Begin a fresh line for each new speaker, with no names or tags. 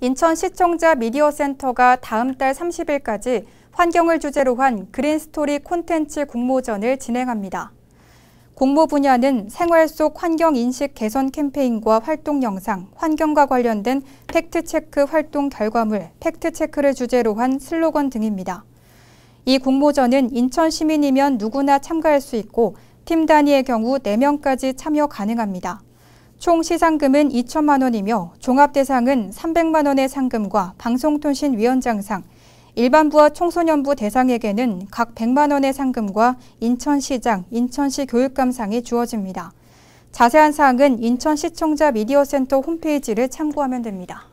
인천시청자 미디어센터가 다음 달 30일까지 환경을 주제로 한 그린스토리 콘텐츠 공모전을 진행합니다. 공모 분야는 생활 속 환경 인식 개선 캠페인과 활동 영상, 환경과 관련된 팩트체크 활동 결과물, 팩트체크를 주제로 한 슬로건 등입니다. 이 공모전은 인천 시민이면 누구나 참가할 수 있고 팀 단위의 경우 4명까지 참여 가능합니다. 총 시상금은 2천만 원이며 종합대상은 300만 원의 상금과 방송통신위원장상, 일반부와 청소년부 대상에게는 각 100만 원의 상금과 인천시장, 인천시 교육감상이 주어집니다. 자세한 사항은 인천시청자 미디어센터 홈페이지를 참고하면 됩니다.